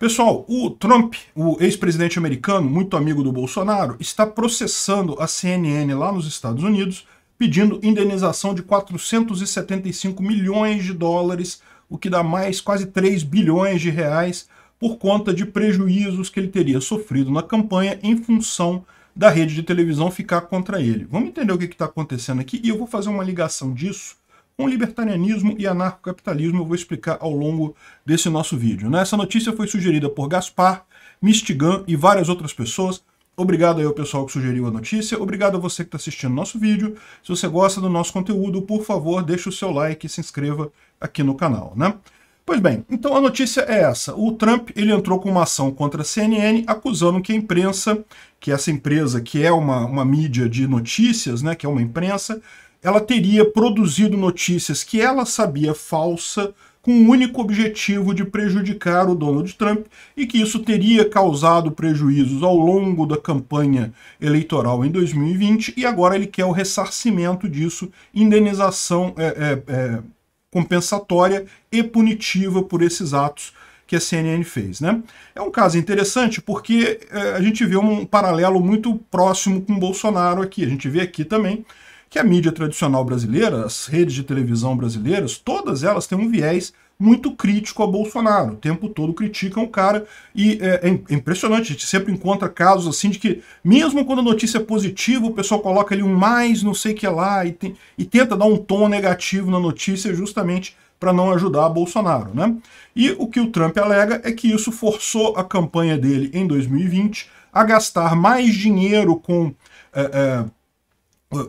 Pessoal, o Trump, o ex-presidente americano, muito amigo do Bolsonaro, está processando a CNN lá nos Estados Unidos, pedindo indenização de 475 milhões de dólares, o que dá mais quase 3 bilhões de reais, por conta de prejuízos que ele teria sofrido na campanha em função da rede de televisão ficar contra ele. Vamos entender o que está acontecendo aqui e eu vou fazer uma ligação disso com libertarianismo e anarcocapitalismo, eu vou explicar ao longo desse nosso vídeo. Né? Essa notícia foi sugerida por Gaspar, Mistigan e várias outras pessoas. Obrigado aí ao pessoal que sugeriu a notícia, obrigado a você que está assistindo nosso vídeo. Se você gosta do nosso conteúdo, por favor, deixe o seu like e se inscreva aqui no canal. Né? Pois bem, então a notícia é essa. O Trump ele entrou com uma ação contra a CNN acusando que a imprensa, que essa empresa que é uma, uma mídia de notícias, né, que é uma imprensa, ela teria produzido notícias que ela sabia falsa com o único objetivo de prejudicar o Donald Trump e que isso teria causado prejuízos ao longo da campanha eleitoral em 2020 e agora ele quer o ressarcimento disso, indenização é, é, é, compensatória e punitiva por esses atos que a CNN fez. Né? É um caso interessante porque é, a gente vê um paralelo muito próximo com Bolsonaro aqui. A gente vê aqui também que a mídia tradicional brasileira, as redes de televisão brasileiras, todas elas têm um viés muito crítico a Bolsonaro. O tempo todo criticam o cara e é, é, é impressionante, a gente sempre encontra casos assim de que, mesmo quando a notícia é positiva, o pessoal coloca ali um mais não sei o que lá e, tem, e tenta dar um tom negativo na notícia justamente para não ajudar Bolsonaro. Né? E o que o Trump alega é que isso forçou a campanha dele em 2020 a gastar mais dinheiro com... É, é,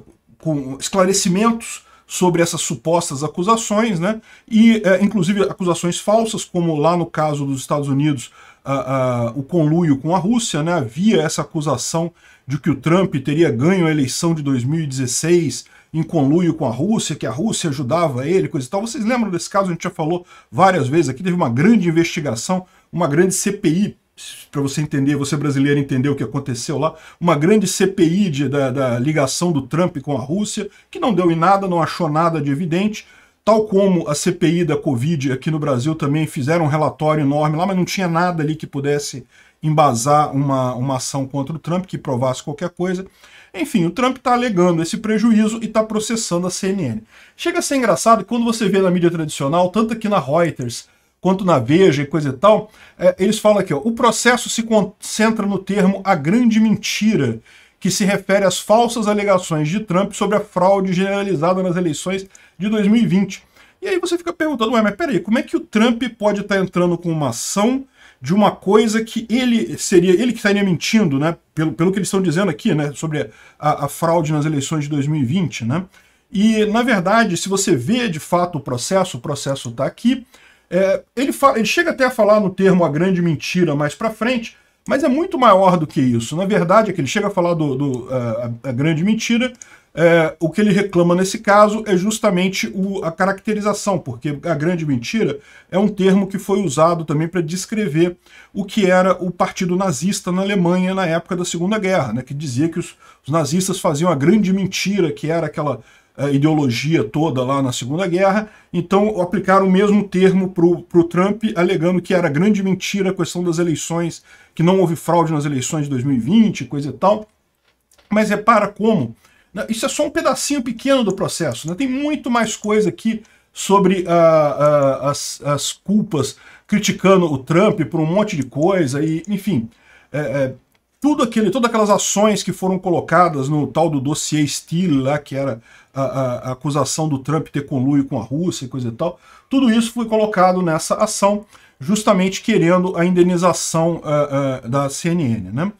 com esclarecimentos sobre essas supostas acusações, né? e é, inclusive acusações falsas, como lá no caso dos Estados Unidos, a, a, o conluio com a Rússia, né? havia essa acusação de que o Trump teria ganho a eleição de 2016 em conluio com a Rússia, que a Rússia ajudava ele, coisa e tal. Vocês lembram desse caso? A gente já falou várias vezes aqui, teve uma grande investigação, uma grande CPI para você entender, você brasileiro entender o que aconteceu lá, uma grande CPI de, da, da, ligação do Trump com a Rússia, que não deu em nada, não achou nada de evidente, tal como a CPI da Covid aqui no Brasil também fizeram um relatório enorme lá, mas não tinha nada ali que pudesse embasar uma, uma ação contra o Trump, que provasse qualquer coisa. Enfim, o Trump está alegando esse prejuízo e está processando a CNN. Chega a ser engraçado quando você vê na mídia tradicional, tanto aqui na Reuters, quanto na Veja e coisa e tal, é, eles falam aqui, ó, o processo se concentra no termo a grande mentira, que se refere às falsas alegações de Trump sobre a fraude generalizada nas eleições de 2020. E aí você fica perguntando, ué, mas peraí, como é que o Trump pode estar tá entrando com uma ação de uma coisa que ele seria, ele que estaria mentindo, né? Pelo, pelo que eles estão dizendo aqui, né? Sobre a, a fraude nas eleições de 2020, né? E, na verdade, se você vê de fato o processo, o processo está aqui, é, ele, fala, ele chega até a falar no termo a grande mentira mais para frente, mas é muito maior do que isso. Na verdade, é que ele chega a falar do, do a, a, grande mentira. É, o que ele reclama nesse caso é justamente o, a caracterização, porque a grande mentira é um termo que foi usado também para descrever o que era o partido nazista na Alemanha na época da Segunda Guerra, né, que dizia que os, os nazistas faziam a grande mentira, que era aquela ideologia toda lá na Segunda Guerra, então aplicaram o mesmo termo para o Trump, alegando que era grande mentira a questão das eleições, que não houve fraude nas eleições de 2020, coisa e tal. Mas repara como, né, isso é só um pedacinho pequeno do processo, né, tem muito mais coisa aqui sobre ah, ah as, as, culpas, criticando o Trump por um monte de coisa, e enfim... É, é, tudo aquele, todas aquelas ações que foram colocadas no tal do dossiê Steele, lá, que era a, a, a, acusação do Trump ter conluio com a Rússia e coisa e tal, tudo isso foi colocado nessa ação, justamente querendo a indenização uh, uh, da CNN. Né?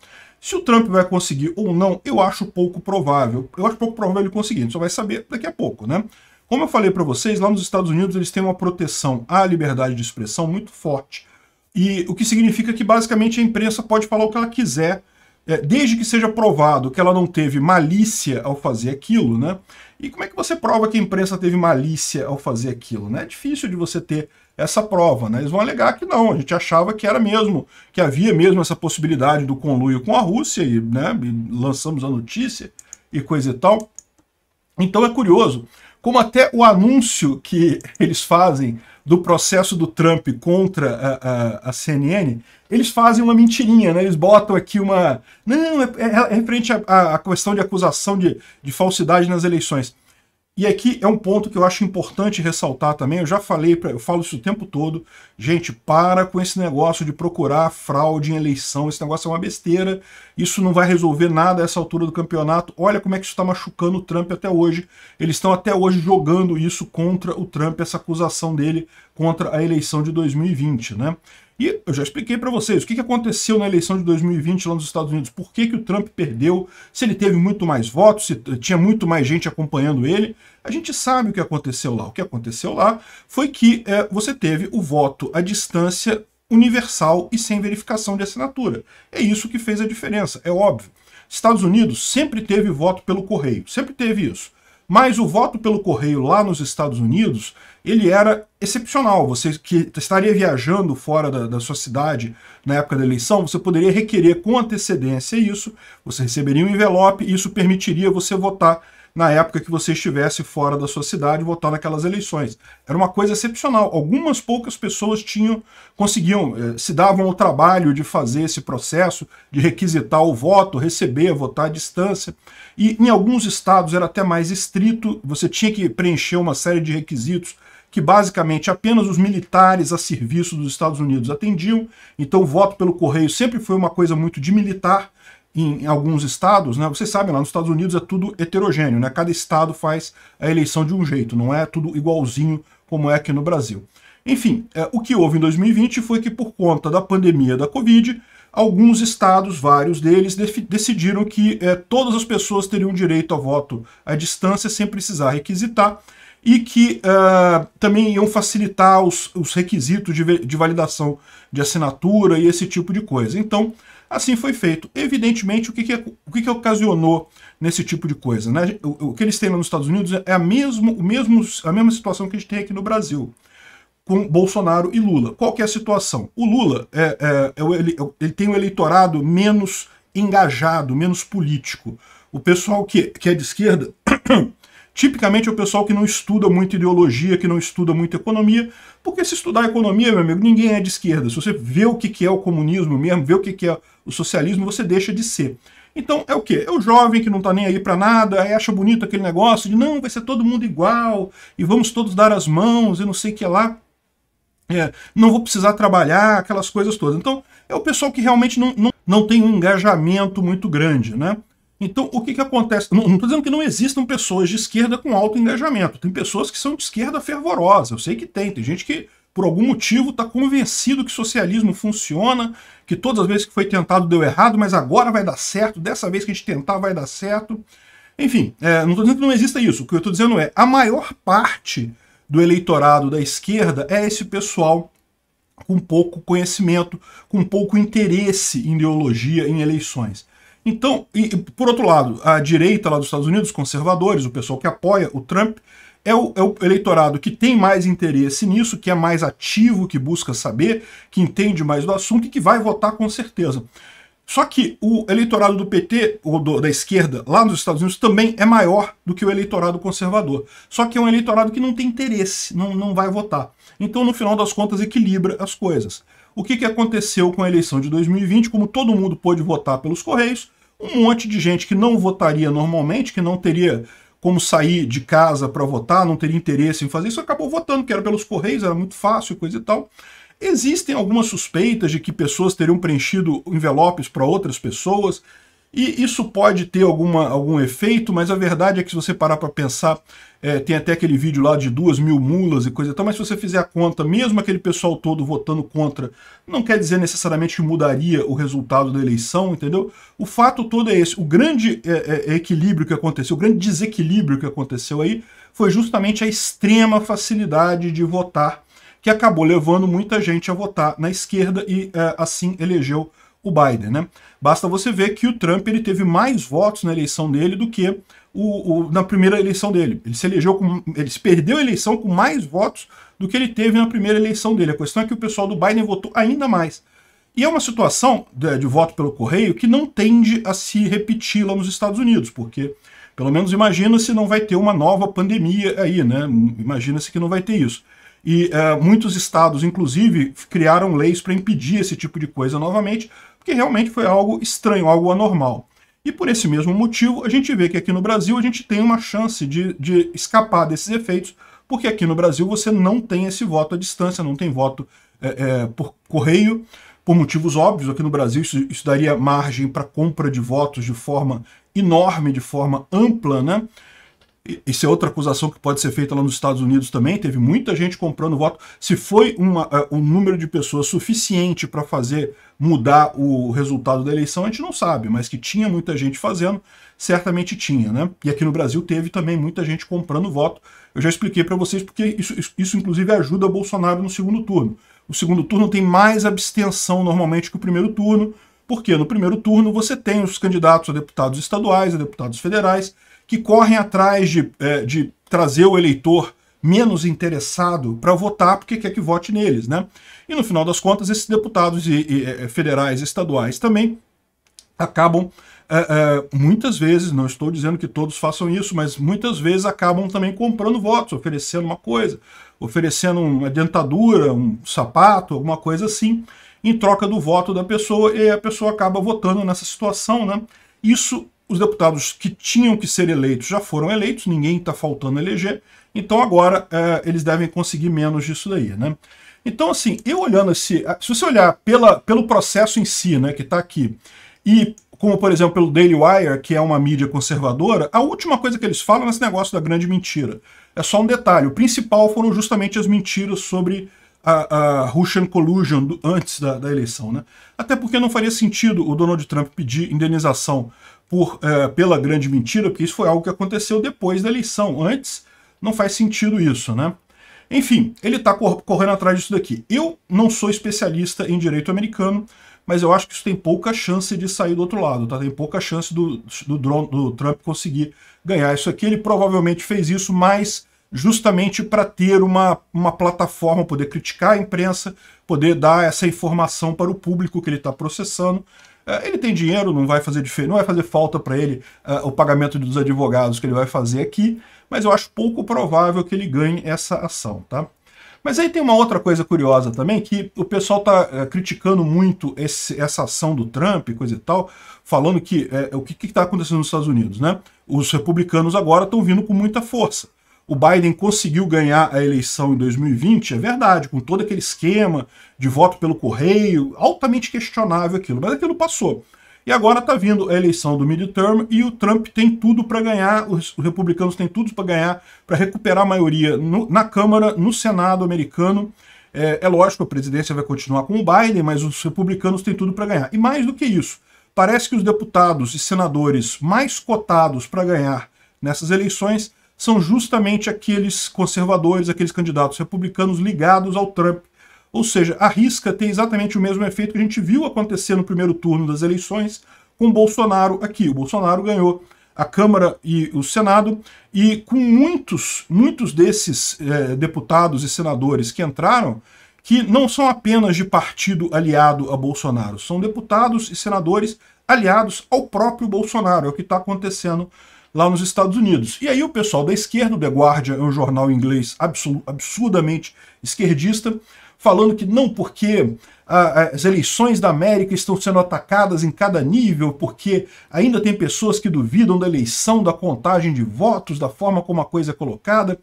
Se o Trump vai conseguir ou não, eu acho pouco provável. Eu acho pouco provável ele conseguir, a gente só vai saber daqui a pouco. né? Como eu falei para vocês, lá nos Estados Unidos eles têm uma proteção à liberdade de expressão muito forte. E o que significa que basicamente a imprensa pode falar o que ela quiser é, desde que seja provado que ela não teve malícia ao fazer aquilo, né? E como é que você prova que a imprensa teve malícia ao fazer aquilo? Né? É difícil de você ter essa prova, né? Eles vão alegar que não, a gente achava que era mesmo, que havia mesmo essa possibilidade do conluio com a Rússia, e, né, e lançamos a notícia e coisa e tal. Então é curioso, como até o anúncio que eles fazem do processo do Trump contra a, a, a, CNN, eles fazem uma mentirinha, né? Eles botam aqui uma. Não, é, é, é referente à questão de acusação de, de falsidade nas eleições. E aqui é um ponto que eu acho importante ressaltar também, eu já falei, eu falo isso o tempo todo, gente, para com esse negócio de procurar fraude em eleição, esse negócio é uma besteira, isso não vai resolver nada a essa altura do campeonato, olha como é que isso está machucando o Trump até hoje, eles estão até hoje jogando isso contra o Trump, essa acusação dele contra a eleição de 2020, né? E eu já expliquei para vocês o que aconteceu na eleição de 2020 lá nos Estados Unidos, por que, que o Trump perdeu, se ele teve muito mais votos, se tinha muito mais gente acompanhando ele. A gente sabe o que aconteceu lá. O que aconteceu lá foi que é, você teve o voto à distância universal e sem verificação de assinatura. É isso que fez a diferença, é óbvio. Estados Unidos sempre teve voto pelo correio, sempre teve isso. Mas o voto pelo correio lá nos Estados Unidos ele era excepcional. Você que estaria viajando fora da, da, sua cidade na época da eleição, você poderia requerer com antecedência isso, você receberia um envelope e isso permitiria você votar na época que você estivesse fora da sua cidade votar naquelas eleições. Era uma coisa excepcional. Algumas poucas pessoas tinham, conseguiam, eh, se davam o trabalho de fazer esse processo, de requisitar o voto, receber, votar à distância. E em alguns estados era até mais estrito, você tinha que preencher uma série de requisitos que basicamente apenas os militares a serviço dos Estados Unidos atendiam, então o voto pelo correio sempre foi uma coisa muito de militar, em, alguns estados, né? Vocês sabem lá, nos Estados Unidos é tudo heterogêneo, né? Cada estado faz a eleição de um jeito, não é tudo igualzinho como é aqui no Brasil. Enfim, é, o que houve em 2020 foi que por conta da pandemia da Covid, alguns estados, vários deles, decidiram que é, todas as pessoas teriam direito a voto à distância sem precisar requisitar e que uh, também iam facilitar os, os requisitos de, de, validação de assinatura e esse tipo de coisa. Então, Assim foi feito. Evidentemente, o que, que, o que, que ocasionou nesse tipo de coisa? Né? O, o que eles têm lá nos Estados Unidos é a, mesmo, o mesmo, a mesma situação que a gente tem aqui no Brasil com Bolsonaro e Lula. Qual que é a situação? O Lula é, é, é, ele, é ele, tem um eleitorado menos engajado, menos político. O pessoal que, que é de esquerda Tipicamente é o pessoal que não estuda muito ideologia, que não estuda muito economia, porque se estudar economia, meu amigo, ninguém é de esquerda. Se você vê o que é o comunismo mesmo, vê o que é o socialismo, você deixa de ser. Então é o quê? É o jovem que não está nem aí para nada, aí acha bonito aquele negócio de não, vai ser todo mundo igual, e vamos todos dar as mãos, e não sei o que lá. É, não vou precisar trabalhar, aquelas coisas todas. Então, é o pessoal que realmente não, não, não tem um engajamento muito grande, né? Então, o que, que acontece? Não estou dizendo que não existam pessoas de esquerda com alto engajamento. Tem pessoas que são de esquerda fervorosa. Eu sei que tem. Tem gente que, por algum motivo, está convencido que socialismo funciona, que todas as vezes que foi tentado deu errado, mas agora vai dar certo. Dessa vez que a gente tentar, vai dar certo. Enfim, é, não estou dizendo que não exista isso. O que eu estou dizendo é a maior parte do eleitorado da esquerda é esse pessoal com pouco conhecimento, com pouco interesse em ideologia, em eleições. Então, e, por outro lado, a direita lá dos Estados Unidos, os conservadores, o pessoal que apoia o Trump, é o, é o, eleitorado que tem mais interesse nisso, que é mais ativo, que busca saber, que entende mais do assunto e que vai votar com certeza. Só que o eleitorado do PT, ou do, da esquerda, lá nos Estados Unidos, também é maior do que o eleitorado conservador. Só que é um eleitorado que não tem interesse, não, não vai votar. Então, no final das contas, equilibra as coisas. O que, que aconteceu com a eleição de 2020? Como todo mundo pôde votar pelos Correios, um monte de gente que não votaria normalmente, que não teria como sair de casa para votar, não teria interesse em fazer isso, acabou votando, que era pelos Correios, era muito fácil, coisa e tal. Existem algumas suspeitas de que pessoas teriam preenchido envelopes para outras pessoas. E isso pode ter alguma, algum efeito, mas a verdade é que se você parar para pensar, é, tem até aquele vídeo lá de duas mil mulas e coisa e tal, mas se você fizer a conta, mesmo aquele pessoal todo votando contra, não quer dizer necessariamente que mudaria o resultado da eleição, entendeu? O fato todo é esse. O grande é, é, é equilíbrio que aconteceu, o grande desequilíbrio que aconteceu aí, foi justamente a extrema facilidade de votar, que acabou levando muita gente a votar na esquerda e é, assim elegeu o Biden, né? Basta você ver que o Trump ele teve mais votos na eleição dele do que o, o, na primeira eleição dele. Ele se elegeu com, ele se perdeu a eleição com mais votos do que ele teve na primeira eleição dele. A questão é que o pessoal do Biden votou ainda mais. E é uma situação de, de voto pelo correio que não tende a se repetir lá nos Estados Unidos, porque pelo menos imagina-se não vai ter uma nova pandemia aí, né? Imagina-se que não vai ter isso. E uh, muitos estados, inclusive, criaram leis para impedir esse tipo de coisa novamente, porque realmente foi algo estranho, algo anormal. E por esse mesmo motivo, a gente vê que aqui no Brasil a gente tem uma chance de, de escapar desses efeitos, porque aqui no Brasil você não tem esse voto à distância, não tem voto é, é, por correio, por motivos óbvios. Aqui no Brasil isso, isso daria margem para compra de votos de forma enorme, de forma ampla, né? Isso é outra acusação que pode ser feita lá nos Estados Unidos também. Teve muita gente comprando voto. Se foi uma, é, um número de pessoas suficiente para fazer mudar o resultado da eleição, a gente não sabe, mas que tinha muita gente fazendo, certamente tinha, né? E aqui no Brasil teve também muita gente comprando voto. Eu já expliquei para vocês porque isso, isso, inclusive ajuda Bolsonaro no segundo turno. O segundo turno tem mais abstenção normalmente que o primeiro turno, porque no primeiro turno você tem os candidatos a deputados estaduais, a deputados federais, que correm atrás de, é, de trazer o eleitor menos interessado para votar porque quer que vote neles, né? E no final das contas, esses deputados e, e, eh, federais, estaduais também acabam é, é, muitas vezes, não estou dizendo que todos façam isso, mas muitas vezes acabam também comprando votos, oferecendo uma coisa, oferecendo uma dentadura, um sapato, alguma coisa assim, em troca do voto da pessoa, e a pessoa acaba votando nessa situação, né? Isso, os deputados que tinham que ser eleitos já foram eleitos, ninguém está faltando eleger, então agora é, eles devem conseguir menos disso daí, né? Então, assim, eu olhando esse. Se você olhar pela, pelo processo em si, né, que está aqui, e como, por exemplo, pelo Daily Wire, que é uma mídia conservadora, a última coisa que eles falam é esse negócio da grande mentira. É só um detalhe. O principal foram justamente as mentiras sobre a, a Russian Collusion do, antes da, da, eleição. Né? Até porque não faria sentido o Donald Trump pedir indenização por, é, pela grande mentira, porque isso foi algo que aconteceu depois da eleição. Antes, não faz sentido isso, né? Enfim, ele está correndo atrás disso daqui. Eu não sou especialista em direito americano, mas eu acho que isso tem pouca chance de sair do outro lado, tá? Tem pouca chance do, do, do Trump conseguir ganhar isso aqui. Ele provavelmente fez isso, mas justamente para ter uma, uma plataforma, poder criticar a imprensa, poder dar essa informação para o público que ele está processando. É, ele tem dinheiro, não vai fazer não vai fazer falta para ele uh, o pagamento dos advogados que ele vai fazer aqui, mas eu acho pouco provável que ele ganhe essa ação, tá? Mas aí tem uma outra coisa curiosa também, que o pessoal está uh, é, criticando muito esse, essa ação do Trump, coisa e tal, falando que uh, o que está acontecendo nos Estados Unidos, né? Os republicanos agora estão vindo com muita força o Biden conseguiu ganhar a eleição em 2020, é verdade, com todo aquele esquema de voto pelo correio, altamente questionável aquilo, mas aquilo passou. E agora está vindo a eleição do midterm e o Trump tem tudo para ganhar, os republicanos têm tudo para ganhar, para recuperar a maioria no, na Câmara, no Senado americano. É, é lógico, a presidência vai continuar com o Biden, mas os republicanos têm tudo para ganhar. E mais do que isso, parece que os deputados e senadores mais cotados para ganhar nessas eleições são justamente aqueles conservadores, aqueles candidatos republicanos ligados ao Trump. Ou seja, a risca tem exatamente o mesmo efeito que a gente viu acontecer no primeiro turno das eleições com Bolsonaro aqui. O Bolsonaro ganhou a Câmara e o Senado, e com muitos, muitos desses eh, deputados e senadores que entraram, que não são apenas de partido aliado a Bolsonaro, são deputados e senadores aliados ao próprio Bolsonaro, é o que está acontecendo lá nos Estados Unidos. E aí o pessoal da esquerda, o The Guardian é um jornal inglês absurdamente esquerdista, falando que não porque ah, ah, as eleições da América estão sendo atacadas em cada nível, porque ainda tem pessoas que duvidam da eleição, da contagem de votos, da forma como a coisa é colocada.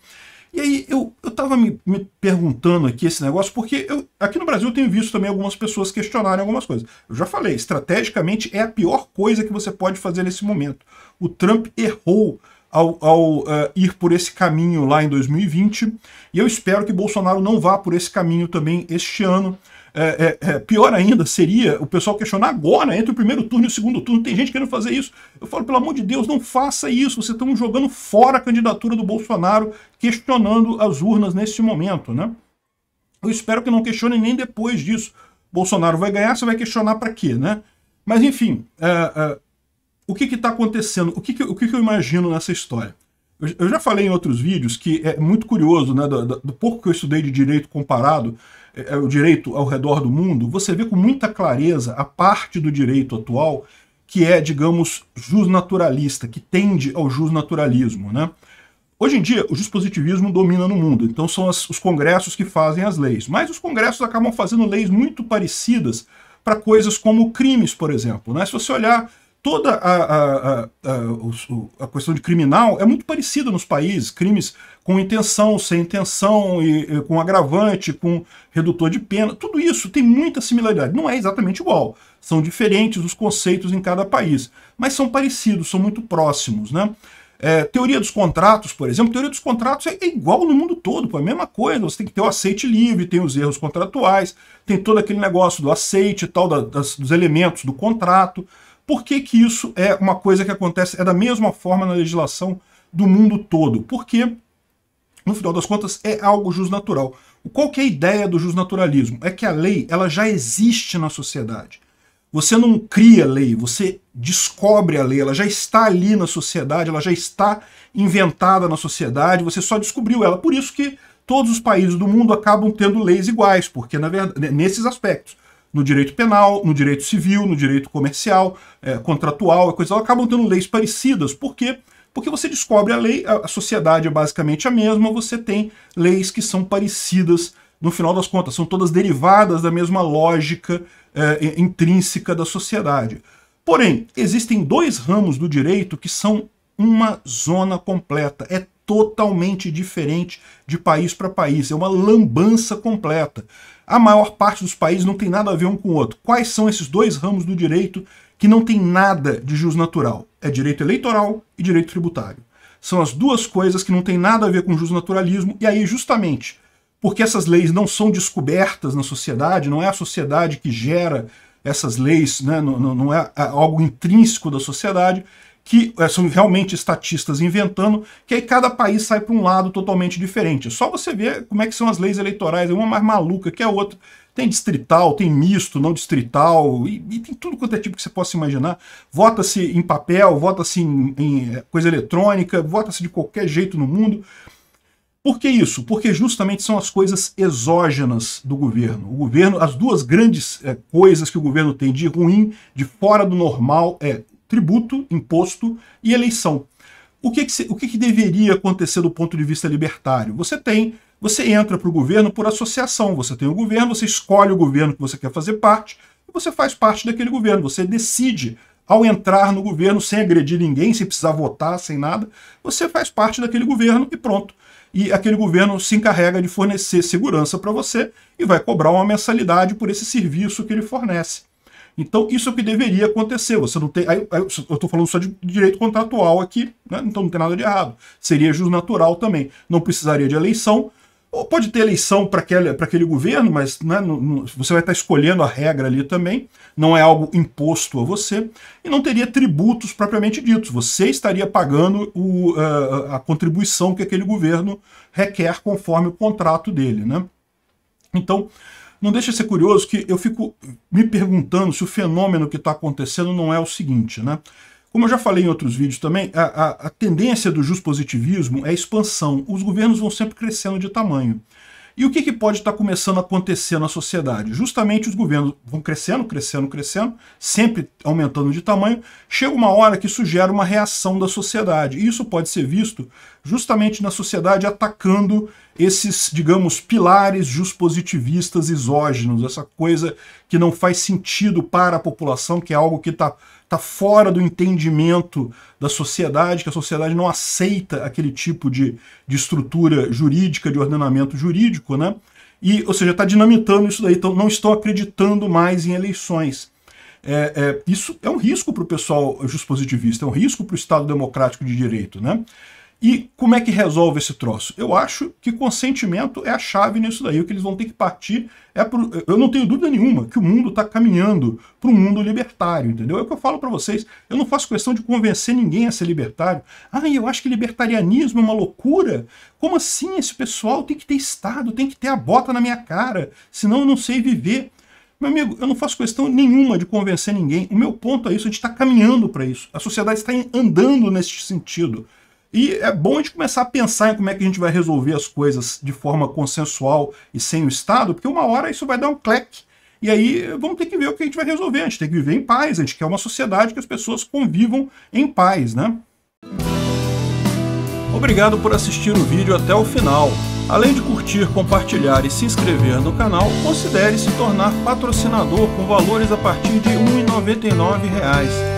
E aí eu estava me, me, perguntando aqui esse negócio, porque eu, aqui no Brasil eu tenho visto também algumas pessoas questionarem algumas coisas. Eu já falei, estrategicamente é a pior coisa que você pode fazer nesse momento. O Trump errou ao, ao uh, ir por esse caminho lá em 2020, e eu espero que Bolsonaro não vá por esse caminho também este ano. É, é, é, pior ainda seria o pessoal questionar agora, entre o primeiro turno e o segundo turno, tem gente querendo fazer isso. Eu falo, pelo amor de Deus, não faça isso, vocês estão jogando fora a candidatura do Bolsonaro, questionando as urnas neste momento, né? Eu espero que não questionem nem depois disso. Bolsonaro vai ganhar, você vai questionar para quê, né? Mas enfim, uh, uh, o que está acontecendo? O, que, que o que, que, eu imagino nessa história? Eu, eu, já falei em outros vídeos que é muito curioso, né, do, do pouco que eu estudei de direito comparado, é, é, o direito ao redor do mundo, você vê com muita clareza a parte do direito atual que é, digamos, justnaturalista, que tende ao justnaturalismo. Né? Hoje em dia, o dispositivismo domina no mundo, então são as, os congressos que fazem as leis. Mas os congressos acabam fazendo leis muito parecidas para coisas como crimes, por exemplo. Né? Se você olhar toda a, a, a, a, questão de criminal é muito parecida nos países, crimes com intenção, sem intenção, e, e, com agravante, com redutor de pena, tudo isso tem muita similaridade. Não é exatamente igual, são diferentes os conceitos em cada país, mas são parecidos, são muito próximos. Né? É, teoria dos contratos, por exemplo, teoria dos contratos é, é, igual no mundo todo, pô, é a mesma coisa, você tem que ter o aceite livre, tem os erros contratuais, tem todo aquele negócio do aceite e tal, da, das, dos elementos do contrato. Por que, que isso é uma coisa que acontece, é da mesma forma na legislação do mundo todo? Porque no final das contas, é algo jusnatural. Qual que é a ideia do justnaturalismo? É que a lei ela já existe na sociedade. Você não cria lei, você descobre a lei, ela já está ali na sociedade, ela já está inventada na sociedade, você só descobriu ela. Por isso que todos os países do mundo acabam tendo leis iguais, porque na verdade, nesses aspectos, no direito penal, no direito civil, no direito comercial, é, contratual, coisa, acabam tendo leis parecidas, porque quê? Porque você descobre a lei, a sociedade é basicamente a mesma, você tem leis que são parecidas no final das contas, são todas derivadas da mesma lógica é, intrínseca da sociedade. Porém, existem dois ramos do direito que são uma zona completa, é totalmente diferente de país para país, é uma lambança completa. A maior parte dos países não tem nada a ver um com o outro. Quais são esses dois ramos do direito que não tem nada de jus natural? é direito eleitoral e direito tributário. São as duas coisas que não têm nada a ver com justnaturalismo, e aí justamente porque essas leis não são descobertas na sociedade, não é a sociedade que gera essas leis, né, não, não é algo intrínseco da sociedade, que é, são realmente estatistas inventando, que aí cada país sai para um lado totalmente diferente. É só você ver como é que são as leis eleitorais, uma mais maluca que a outra. Tem distrital, tem misto, não distrital, e, e tem tudo quanto é tipo que você possa imaginar. Vota-se em papel, vota-se em, em é, coisa eletrônica, vota-se de qualquer jeito no mundo. Por que isso? Porque justamente são as coisas exógenas do governo. O governo, as duas grandes é, coisas que o governo tem de ruim, de fora do normal, é tributo, imposto e eleição. O que, que se, o que, que deveria acontecer do ponto de vista libertário? Você tem você entra para o governo por associação. Você tem o governo, você escolhe o governo que você quer fazer parte e você faz parte daquele governo. Você decide, ao entrar no governo, sem agredir ninguém, sem precisar votar, sem nada, você faz parte daquele governo e pronto. E aquele governo se encarrega de fornecer segurança para você e vai cobrar uma mensalidade por esse serviço que ele fornece. Então, isso é o que deveria acontecer. Você não tem. Aí, eu estou falando só de direito contratual aqui, né? então não tem nada de errado. Seria justo natural também. Não precisaria de eleição, ou pode ter eleição para aquele, aquele governo, mas né, no, no, você vai estar tá escolhendo a regra ali também, não é algo imposto a você, e não teria tributos propriamente ditos. Você estaria pagando o, eh, a, a contribuição que aquele governo requer conforme o contrato dele. Né? Então, não deixa de ser curioso que eu fico me perguntando se o fenômeno que está acontecendo não é o seguinte, né? Como eu já falei em outros vídeos também, a, a, a tendência do positivismo é a expansão. Os governos vão sempre crescendo de tamanho. E o que, que pode estar tá começando a acontecer na sociedade? Justamente os governos vão crescendo, crescendo, crescendo, sempre aumentando de tamanho. Chega uma hora que isso gera uma reação da sociedade. E isso pode ser visto justamente na sociedade atacando esses, digamos, pilares justpositivistas exógenos, essa coisa que não faz sentido para a população, que é algo que está está fora do entendimento da sociedade, que a sociedade não aceita aquele tipo de, de estrutura jurídica, de ordenamento jurídico, né? E, ou seja, está dinamitando isso daí, então não estão acreditando mais em eleições. É, é, isso é um risco para o pessoal dispositivista, é um risco para o Estado democrático de direito, né? E como é que resolve esse troço? Eu acho que consentimento é a chave nisso daí. O que eles vão ter que partir é pro... Eu não tenho dúvida nenhuma que o mundo está caminhando para um mundo libertário, entendeu? É o que eu falo para vocês. Eu não faço questão de convencer ninguém a ser libertário. Ah, eu acho que libertarianismo é uma loucura. Como assim? Esse pessoal tem que ter Estado, tem que ter a bota na minha cara, senão eu não sei viver. Meu amigo, eu não faço questão nenhuma de convencer ninguém. O meu ponto é isso, a gente está caminhando para isso. A sociedade está andando nesse sentido. E é bom a gente começar a pensar em como é que a gente vai resolver as coisas de forma consensual e sem o Estado, porque uma hora isso vai dar um cleque. E aí vamos ter que ver o que a gente vai resolver. A gente tem que viver em paz, a gente quer uma sociedade que as pessoas convivam em paz, né? Obrigado por assistir o vídeo até o final. Além de curtir, compartilhar e se inscrever no canal, considere se tornar patrocinador com valores a partir de R$ 1,99